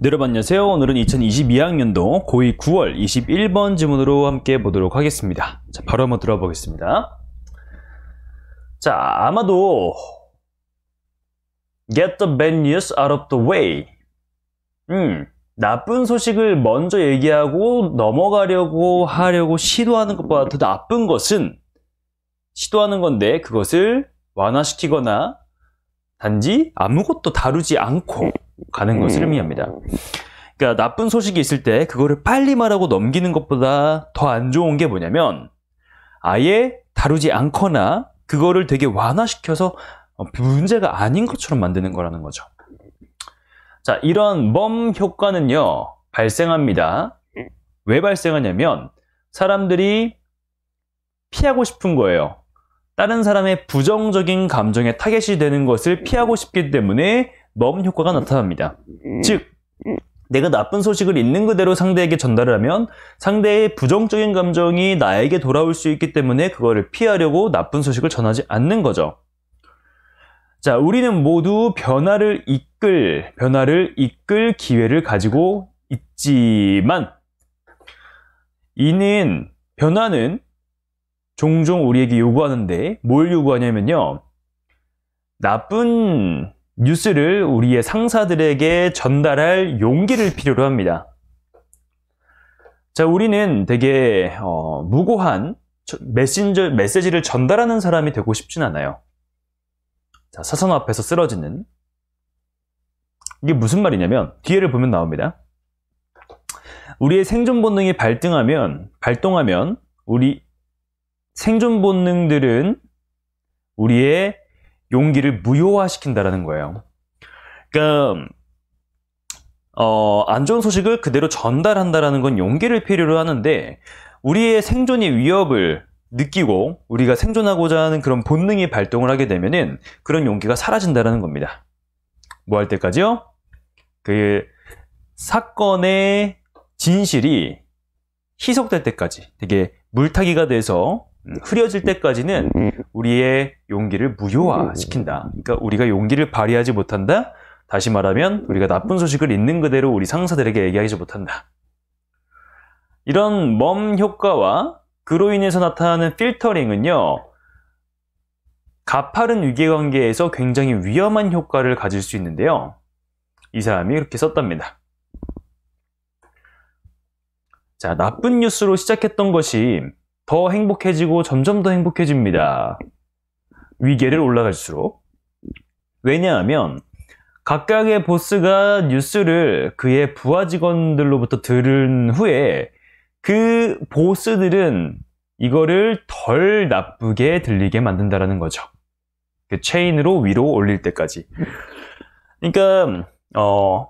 네, 여러분 안녕하세요. 오늘은 2022학년도 고2 9월 21번 지문으로 함께 보도록 하겠습니다. 자, 바로 한번 들어보겠습니다. 자, 아마도 get the bad news out of the way. 음, 나쁜 소식을 먼저 얘기하고 넘어가려고 하려고 시도하는 것보다 더 나쁜 것은 시도하는 건데 그것을 완화시키거나 단지 아무것도 다루지 않고 가는 것을 의미합니다. 음. 그러니까 나쁜 소식이 있을 때 그거를 빨리 말하고 넘기는 것보다 더 안 좋은 게 뭐냐면 아예 다루지 않거나 그거를 되게 완화시켜서 어, 문제가 아닌 것처럼 만드는 거라는 거죠. 자, 이런 멈 효과는요, 발생합니다. 왜 발생하냐면 사람들이 피하고 싶은 거예요. 다른 사람의 부정적인 감정에 타겟이 되는 것을 피하고 싶기 때문에 넘 효과가 나타납니다. 음. 즉, 내가 나쁜 소식을 있는 그대로 상대에게 전달을 하면 상대의 부정적인 감정이 나에게 돌아올 수 있기 때문에 그거를 피하려고 나쁜 소식을 전하지 않는 거죠. 자, 우리는 모두 변화를 이끌, 변화를 이끌 기회를 가지고 있지만 이는 변화는 종종 우리에게 요구하는데 뭘 요구하냐면요. 나쁜 뉴스를 우리의 상사들에게 전달할 용기를 필요로 합니다. 자, 우리는 되게 어, 무고한 메신저 메시지를 전달하는 사람이 되고 싶진 않아요. 자, 사선 앞에서 쓰러지는 이게 무슨 말이냐면 뒤에를 보면 나옵니다. 우리의 생존 본능이 발등하면 발동하면 우리 생존 본능들은 우리의 용기를 무효화시킨다라는 거예요. 그러니까 어, 안 좋은 소식을 그대로 전달한다라는 건 용기를 필요로 하는데 우리의 생존의 위협을 느끼고 우리가 생존하고자 하는 그런 본능이 발동을 하게 되면은 그런 용기가 사라진다라는 겁니다. 뭐 할 때까지요? 그 사건의 진실이 희석될 때까지 되게 물타기가 돼서 흐려질 때까지는 우리의 용기를 무효화시킨다. 그러니까 우리가 용기를 발휘하지 못한다. 다시 말하면 우리가 나쁜 소식을 있는 그대로 우리 상사들에게 얘기하지 못한다. 이런 멈 효과와 그로 인해서 나타나는 필터링은요. 가파른 위계관계에서 굉장히 위험한 효과를 가질 수 있는데요. 이 사람이 이렇게 썼답니다. 자, 나쁜 뉴스로 시작했던 것이 더 행복해지고 점점 더 행복해집니다. 위계를 올라갈수록. 왜냐하면 각각의 보스가 뉴스를 그의 부하 직원들로부터 들은 후에 그 보스들은 이거를 덜 나쁘게 들리게 만든다라는 거죠. 그 체인으로 위로 올릴 때까지. 그러니까 어,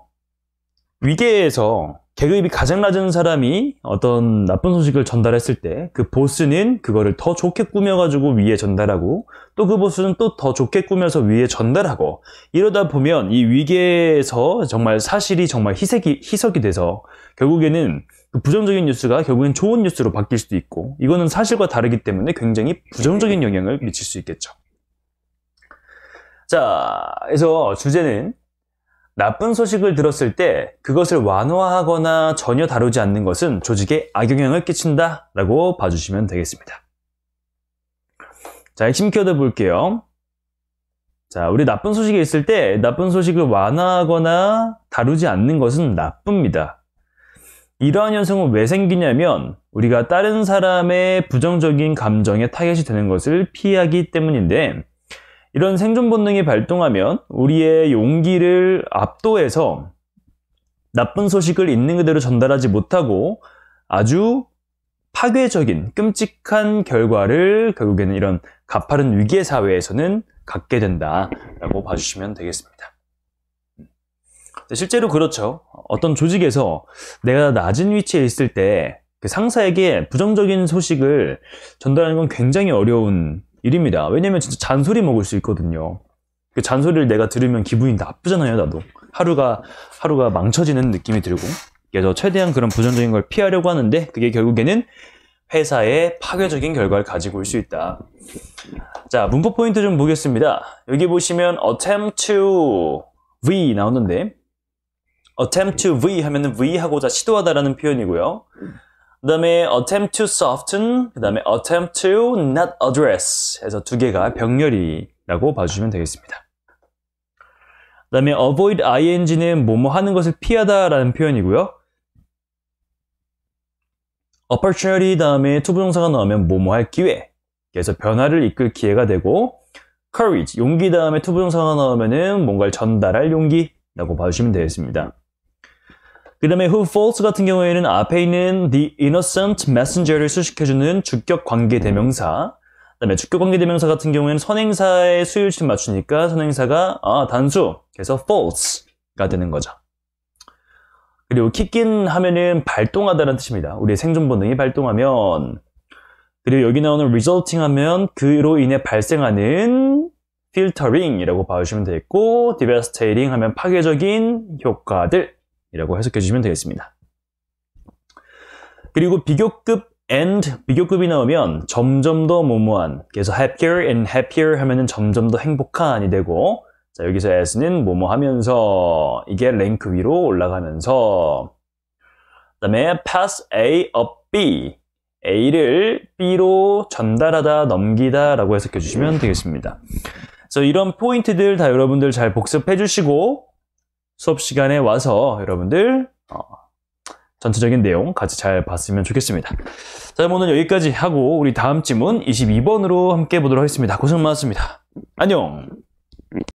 위계에서 계급이 가장 낮은 사람이 어떤 나쁜 소식을 전달했을 때 그 보스는 그거를 더 좋게 꾸며가지고 위에 전달하고 또 그 보스는 또 더 좋게 꾸며서 위에 전달하고 이러다 보면 이 위기에서 정말 사실이 정말 희석이, 희석이 돼서 결국에는 그 부정적인 뉴스가 결국엔 좋은 뉴스로 바뀔 수도 있고 이거는 사실과 다르기 때문에 굉장히 부정적인 영향을 미칠 수 있겠죠. 자, 그래서 주제는 나쁜 소식을 들었을 때 그것을 완화하거나 전혀 다루지 않는 것은 조직에 악영향을 끼친다 라고 봐주시면 되겠습니다. 자, 핵심 키워드 볼게요. 자, 우리 나쁜 소식이 있을 때 나쁜 소식을 완화하거나 다루지 않는 것은 나쁩니다. 이러한 현상은 왜 생기냐면 우리가 다른 사람의 부정적인 감정에 타겟이 되는 것을 피하기 때문인데 이런 생존 본능이 발동하면 우리의 용기를 압도해서 나쁜 소식을 있는 그대로 전달하지 못하고 아주 파괴적인 끔찍한 결과를 결국에는 이런 가파른 위기의 사회에서는 갖게 된다라고 봐주시면 되겠습니다. 음. 실제로 그렇죠. 어떤 조직에서 내가 낮은 위치에 있을 때 그 상사에게 부정적인 소식을 전달하는 건 굉장히 어려운 일입니다. 왜냐면 진짜 잔소리 먹을 수 있거든요. 그 잔소리를 내가 들으면 기분이 나쁘잖아요, 나도. 하루가, 하루가 망쳐지는 느낌이 들고. 그래서 최대한 그런 부정적인 걸 피하려고 하는데, 그게 결국에는 회사의 파괴적인 결과를 가지고 올 수 있다. 자, 문법 포인트 좀 보겠습니다. 여기 보시면 attempt to V 나오는데, attempt to V 하면은 V 하고자 시도하다라는 표현이고요. 그 다음에 attempt to soften, 그 다음에 attempt to not address 해서 두 개가 병렬이라고 봐주시면 되겠습니다. 그 다음에 avoid ing는 뭐뭐 하는 것을 피하다 라는 표현이고요. opportunity 다음에 투부정사가 나오면 뭐뭐 할 기회 그래서 변화를 이끌 기회가 되고 courage 용기 다음에 투부정사가 나오면 은 뭔가를 전달할 용기라고 봐주시면 되겠습니다. 그 다음에 who falls 같은 경우에는 앞에 있는 the innocent messenger를 수식해주는 주격 관계 대명사 그 다음에 주격 관계 대명사 같은 경우에는 선행사의 수요일치 맞추니까 선행사가 아, 단수 그래서 false가 되는 거죠 그리고 킥인 하면은 발동하다라는 뜻입니다 우리의 생존 본능이 발동하면 그리고 여기 나오는 resulting 하면 그로 인해 발생하는 filtering이라고 봐주시면 되겠고 devastating 하면 파괴적인 효과들 이라고 해석해 주시면 되겠습니다. 그리고 비교급 and 비교급이 나오면 점점 더 무모한 그래서 happier and happier 하면은 점점 더 행복한이 되고 자 여기서 s는 뭐뭐 하면서 이게 랭크 위로 올라가면서 그 다음에 pass A of B A를 B로 전달하다 넘기다 라고 해석해 주시면 되겠습니다 그래서 이런 포인트들 다 여러분들 잘 복습해 주시고 수업 시간에 와서 여러분들 어, 전체적인 내용 같이 잘 봤으면 좋겠습니다. 자, 오늘 여기까지 하고 우리 다음 질문 22번으로 함께 보도록 하겠습니다. 고생 많았습니다. 안녕!